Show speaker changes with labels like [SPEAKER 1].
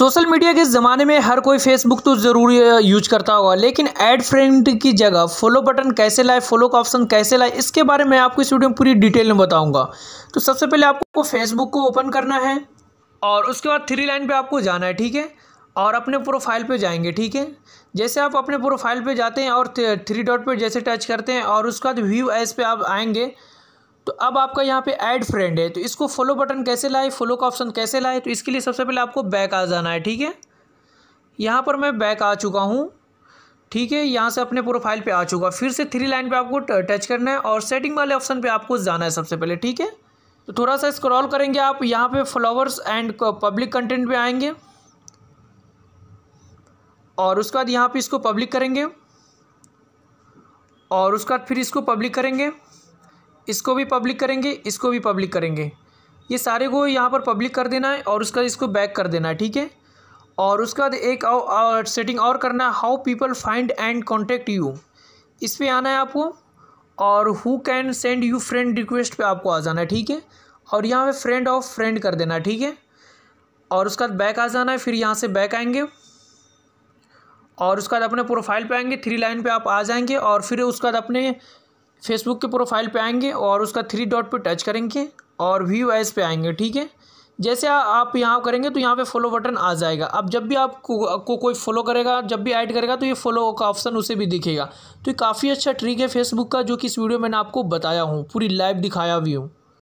[SPEAKER 1] social media के ज़माने में हर कोई फेसबुक तो ज़रूर यूज करता होगा लेकिन ऐड फ्रेंड की जगह फॉलो बटन कैसे लाए फॉलो का ऑप्शन कैसे लाए इसके बारे में आपको इस वीडियो में पूरी डिटेल में बताऊंगा तो सबसे पहले आपको फेसबुक को ओपन करना है और उसके बाद थ्री लाइन पे आपको जाना है ठीक है और अपने प्रोफाइल पर जाएंगे ठीक है जैसे आप अपने प्रोफाइल पर जाते हैं और थ्री डॉट पर जैसे टच करते हैं और उसके बाद व्यू एज पर आप आएँगे तो अब आपका यहाँ पे ऐड फ्रेंड है तो इसको फॉलो बटन कैसे लाए फॉलो का ऑप्शन कैसे लाए तो इसके लिए सबसे पहले आपको बैक आ जाना है ठीक है यहाँ पर मैं बैक आ चुका हूँ ठीक है यहाँ से अपने प्रोफाइल पे आ चुका फिर से थ्री लाइन पे आपको टच करना है और सेटिंग वाले ऑप्शन पे आपको जाना है सबसे पहले ठीक है तो थोड़ा सा स्क्रॉल करेंगे आप यहाँ पे फ्लावर्स एंड पब्लिक कंटेंट पे आएंगे और उसके बाद यहाँ पे इसको पब्लिक करेंगे और उसके बाद फिर इसको पब्लिक करेंगे इसको भी पब्लिक करेंगे इसको भी पब्लिक करेंगे ये सारे को यहाँ पर पब्लिक कर देना है और उसका इसको बैक कर देना है ठीक है और उसके बाद एक और सेटिंग और करना है how people find and contact you इस पर आना है आपको और who can send you friend request पे आपको आ जाना है ठीक है और यहाँ पे फ्रेंड ऑफ फ्रेंड कर देना है ठीक है और उसके बाद बैक आ जाना है फिर यहाँ से बैक आएंगे और उसके बाद अपने प्रोफाइल पे आएंगे थ्री लाइन पे आप आ जाएंगे और फिर उसके बाद अपने फेसबुक के प्रोफाइल पे आएंगे और उसका थ्री डॉट पे टच करेंगे और व्यू एस पे आएंगे ठीक है जैसे आ, आप यहाँ करेंगे तो यहाँ पे फॉलो बटन आ जाएगा अब जब भी आपको को कोई फॉलो करेगा जब भी ऐड करेगा तो ये फॉलो का ऑप्शन उसे भी दिखेगा तो ये काफ़ी अच्छा ट्रिक है फेसबुक का जो कि इस वीडियो में मैंने आपको बताया हूँ पूरी लाइव दिखाया भी हूँ